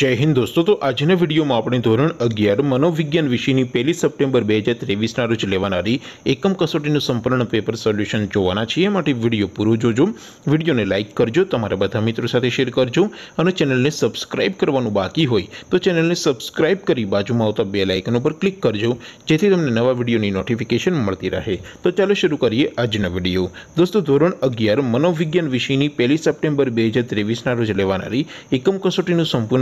જય હિન્દ દોસ્તો તો આજના વિડીયોમાં આપણે ધોરણ અગિયાર મનોવિજ્ઞાન વિષયની પહેલી સપ્ટેમ્બર બે હજાર ત્રેવીસના રોજ લેવાનારી એકમ કસોટીનું સંપૂર્ણ પેપર સોલ્યુશન જોવાના છીએ એ માટે વિડીયો પૂરો જોજો વિડીયોને લાઇક કરજો તમારા બધા મિત્રો સાથે શેર કરજો અને ચેનલને સબસ્ક્રાઇબ કરવાનું બાકી હોય તો ચેનલને સબસ્ક્રાઇબ કરી બાજુમાં આવતા બે લાઇકન ઉપર ક્લિક કરજો જેથી તમને નવા વિડીયોની નોટિફિકેશન મળતી રહે તો ચાલો શરૂ કરીએ આજનો વિડીયો દોસ્તો ધોરણ અગિયાર મનોવિજ્ઞાન વિષયની પહેલી સપ્ટેમ્બર બે હજાર ત્રેવીસના રોજ લેવાનારી એકમ કસોટીનું સંપૂર્ણ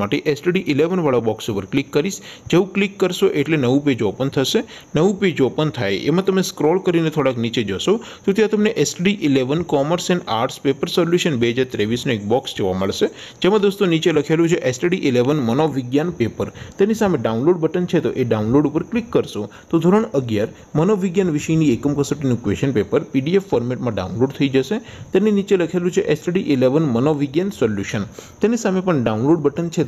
માટે એસટીડી ઇલેવનવાળા બોક્સ ઉપર ક્લિક કરીશ જેવું ક્લિક કરશો એટલે નવું પેજ ઓપન થશે નવું પેજ ઓપન થાય એમાં તમે સ્ક્રોલ કરીને થોડાક નીચે જશો તો ત્યાં તમને STD eleven commerce and arts paper solution બે હજાર ત્રેવીસનું એક બોક્સ જોવા મળશે જેમાં દોસ્તો નીચે લખેલું છે એસટીડી ઇલેવન મનોવિજ્ઞાન પેપર તેની સામે ડાઉનલોડ બટન છે તો એ ડાઉનલોડ ઉપર ક્લિક કરશો તો ધોરણ અગિયાર મનોવિજ્ઞાન વિષયની એકમ કસોટીનું ક્વેશ્ચન પેપર પીડીએફ ફોર્મેટમાં ડાઉનલોડ થઈ જશે તેની નીચે લખેલું છે એસટીડી ઇલેવન મનોવિજ્ઞાન સોલ્યુશન તેની સામે પણ ડાઉનલોડ બટન છે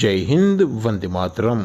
જય હિન્દ વંદે માતરમ